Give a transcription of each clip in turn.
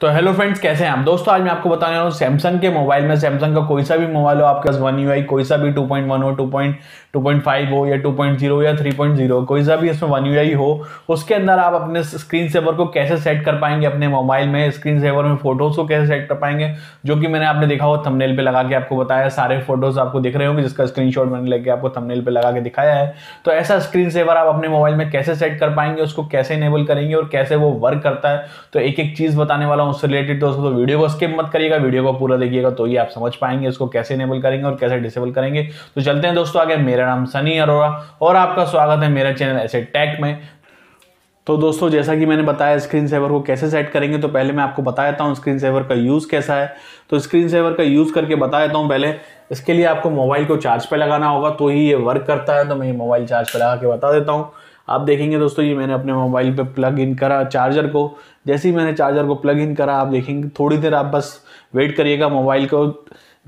तो hello friends कैसे हैं आप दोस्तों आज मैं आपको बताने वाला हूँ सैमसंग के मोबाइल में सैमसंग का कोई सा भी मोबाइल हो आपके पास वन यू आई कोई सा भी 2.1 हो 2.2.5 हो या 2.0 या 3.0 कोई सा भी इसमें वन यू आई हो उसके अंदर आप अपने स्क्रीन सेवर को कैसे सेट कर पाएंगे अपने मोबाइल में स्क्रीन सेवर में फोटोज़ को कैसे सेट कर पाएंगे जो कि मैंने आपने देखा हो थमनेल पर लगा के आपको बताया सारे फोटोज़ आपको दिख रहे होंगे जिसका स्क्रीन मैंने लेके आपको थमनेल पर लगा के दिखाया है तो ऐसा स्क्रीन सेवर आप अपने मोबाइल में कैसे सेट कर पाएंगे उसको कैसे इनेबल करेंगे और कैसे वो वर्क करता है तो एक एक चीज़ बताने वाला हूँ उससे रिलेटेड दोस्तों तो वीडियो को स्किप मत करिएगा वीडियो को पूरा देखिएगा तो ही आप समझ पाएंगे इसको कैसे इनेबल करेंगे और कैसे डिसेबल करेंगे तो चलते हैं दोस्तों आगे मेरा नाम सनी अरोरा और आपका स्वागत है मेरा चैनल ऐसे टैक में तो दोस्तों जैसा कि मैंने बताया स्क्रीन सेवर को कैसे सेट करेंगे तो पहले मैं आपको बता देता हूँ स्क्रीन सेवर का यूज़ कैसा है तो स्क्रीन सेवर का यूज़ करके बता देता हूँ पहले इसके लिए आपको मोबाइल को चार्ज पे लगाना होगा तो ही ये वर्क करता है तो मैं ये मोबाइल चार्ज पे लगा के बता देता हूँ आप देखेंगे दोस्तों ये मैंने अपने मोबाइल पे प्लग इन करा चार्जर को जैसे ही मैंने चार्जर को प्लग इन करा आप देखेंगे थोड़ी देर आप बस वेट करिएगा मोबाइल को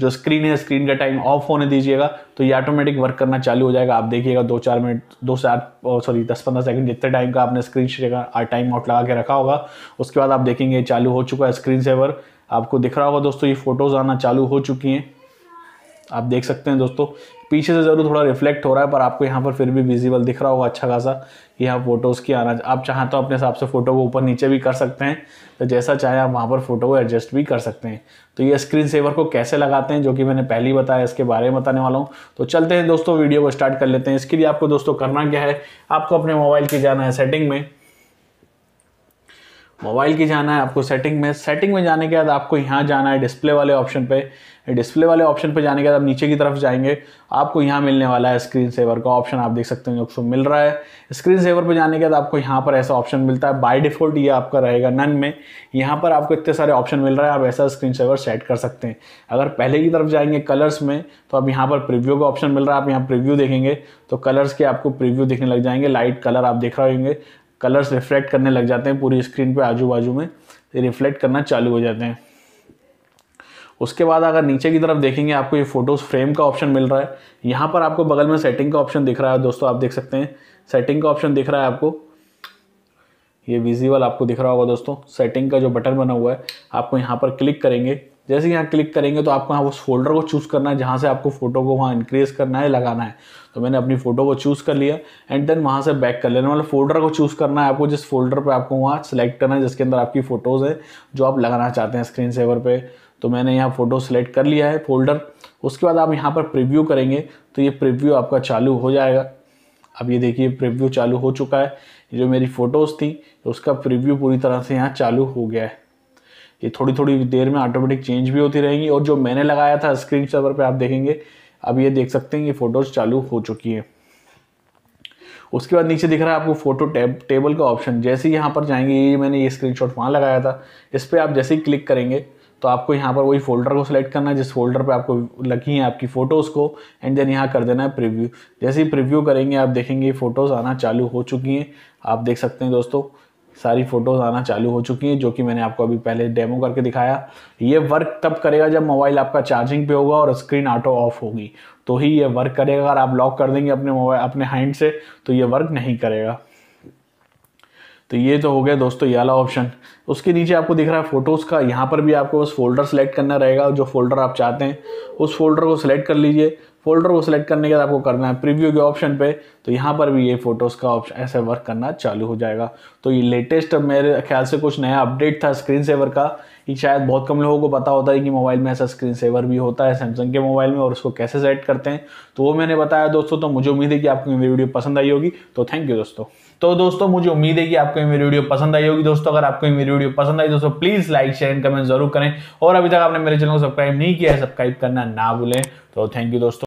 जो स्क्रीन है स्क्रीन का टाइम ऑफ होने दीजिएगा तो ये ऑटोमेटिक वर्क करना चालू हो जाएगा आप देखिएगा दो चार मिनट दो चार सॉरी दस पंद्रह सेकंड जितने टाइम का आपने स्क्रीन शेयर टाइम आउट लगा के रखा होगा उसके बाद आप देखेंगे चालू हो चुका है स्क्रीन सेवर आपको दिख रहा होगा दोस्तों ये फोटोज़ आना चालू हो चुकी हैं आप देख सकते हैं दोस्तों पीछे से ज़रूर थोड़ा रिफ्लेक्ट हो रहा है पर आपको यहाँ पर फिर भी विजिबल दिख रहा होगा अच्छा खासा कि यहाँ फ़ोटोज़ की आना आप चाहें तो अपने हिसाब से फ़ोटो को ऊपर नीचे भी कर सकते हैं तो जैसा चाहे आप वहाँ पर फ़ोटो को एडजस्ट भी कर सकते हैं तो ये स्क्रीन सेवर को कैसे लगाते हैं जो कि मैंने पहले ही बताया इसके बारे में बताने वाला हूँ तो चलते हैं दोस्तों वीडियो को स्टार्ट कर लेते हैं इसके लिए आपको दोस्तों करना क्या है आपको अपने मोबाइल की जाना है सेटिंग में मोबाइल की जाना है आपको सेटिंग में सेटिंग में जाने के बाद आपको यहाँ जाना है डिस्प्ले वाले ऑप्शन पे डिस्प्ले वाले ऑप्शन पे जाने के बाद आप नीचे की तरफ जाएंगे आपको यहाँ मिलने वाला है स्क्रीन सेवर का ऑप्शन आप देख सकते हैं जो मिल रहा है स्क्रीन सेवर पे जाने के बाद आपको यहाँ पर ऐसा ऑप्शन मिलता है बाय डिफ़ॉल्ट ये आपका रहेगा नन में यहाँ पर आपको इतने सारे ऑप्शन मिल रहा है आप ऐसा स्क्रीन सेवर सेट कर सकते हैं अगर पहले की तरफ जाएंगे कलर्स में तो अब यहाँ पर प्रिव्यू का ऑप्शन मिल रहा है आप यहाँ प्रिव्यू देखेंगे तो कलर्स के आपको प्रिव्यू देखने लग जाएंगे लाइट कलर आप देख रहे होंगे कलर्स रिफ्लेक्ट करने लग जाते हैं पूरी स्क्रीन पे आजू बाजू में तो रिफ्लेक्ट करना चालू हो जाते हैं उसके बाद अगर नीचे की तरफ देखेंगे आपको ये फ़ोटोज़ फ्रेम का ऑप्शन मिल रहा है यहाँ पर आपको बगल में सेटिंग का ऑप्शन दिख रहा है दोस्तों आप देख सकते हैं सेटिंग का ऑप्शन दिख रहा है आपको ये विजिबल आपको दिख रहा होगा दोस्तों सेटिंग का जो बटन बना हुआ है आपको यहाँ पर क्लिक करेंगे जैसे कि यहाँ क्लिक करेंगे तो आपको यहाँ उस फोल्डर को चूज़ करना है जहाँ से आपको फोटो को वहाँ इंक्रीज़ करना है लगाना है तो मैंने अपनी फ़ोटो को चूज़ कर लिया एंड देन वहाँ से बैक कर लेना मतलब फोल्डर को चूज़ करना है आपको जिस फोल्डर पर आपको वहाँ सेलेक्ट करना है जिसके अंदर आपकी फ़ोटोज़ है जो आप लगाना चाहते हैं स्क्रीन सेवर पर तो मैंने यहाँ फ़ोटो सेलेक्ट कर लिया है फोल्डर उसके बाद आप यहाँ पर प्रिव्यू करेंगे तो ये प्रिव्यू आपका चालू हो जाएगा अब ये देखिए प्रिव्यू चालू हो चुका है जो मेरी फ़ोटोज़ थी उसका प्रिव्यू पूरी तरह से यहाँ चालू हो गया है ये थोड़ी थोड़ी देर में ऑटोमेटिक चेंज भी होती रहेगी और जो मैंने लगाया था स्क्रीन सर्वर पर आप देखेंगे अब ये देख सकते हैं ये फ़ोटोज़ चालू हो चुकी है उसके बाद नीचे दिख रहा है आपको फोटो टैब टेबल का ऑप्शन जैसे ही यहाँ पर जाएंगे ये मैंने ये स्क्रीन शॉट वहाँ लगाया था इस पर आप जैसे ही क्लिक करेंगे तो आपको यहाँ पर वही फोल्डर को सिलेक्ट करना है जिस फोल्डर पे आपको लगी हैं आपकी फ़ोटोज़ को एंड देन यहाँ कर देना है प्रीव्यू जैसे ही प्रीव्यू करेंगे आप देखेंगे फ़ोटोज़ आना चालू हो चुकी हैं आप देख सकते हैं दोस्तों सारी फ़ोटोज़ आना चालू हो चुकी हैं जो कि मैंने आपको अभी पहले डेमो करके दिखाया ये वर्क तब करेगा जब मोबाइल आपका चार्जिंग पे होगा और स्क्रीन ऑटो ऑफ होगी तो ही ये वर्क करेगा अगर आप लॉक कर देंगे अपने मोबाइल अपने हैंड से तो ये वर्क नहीं करेगा तो ये तो हो गया दोस्तों ये वाला ऑप्शन उसके नीचे आपको दिख रहा है फ़ोटोज़ का यहाँ पर भी आपको बस फोल्डर सेलेक्ट करना रहेगा जो फोल्डर आप चाहते हैं उस फोल्डर को सिलेक्ट कर लीजिए फोल्डर को सिलेक्ट करने के बाद आपको करना है प्रीव्यू के ऑप्शन पे तो यहाँ पर भी ये फोटोज़ का ऑप्शन ऐसे वर्क करना चालू हो जाएगा तो ये लेटेस्ट मेरे ख्याल से कुछ नया अपडेट था स्क्रीन सेवर का कि शायद बहुत कम लोगों को पता होता है कि मोबाइल में ऐसा स्क्रीन सेवर भी होता है सैमसंग के मोबाइल में और उसको कैसे सेट करते हैं तो वो मैंने बताया दोस्तों तो मुझे उम्मीद है कि आपको मेरी वीडियो पसंद आई होगी तो थैंक यू दोस्तों तो दोस्तों मुझे उम्मीद है कि आपको मेरी वीडियो पसंद आई होगी दोस्तों अगर आपको मेरी वीडियो पसंद आई दोस्तों please like share and comment जरूर करें और अभी तक आपने मेरे चैनल को सब्सक्राइब नहीं किया है सब्सक्राइब करना ना भूलें तो थैंक यू दोस्तों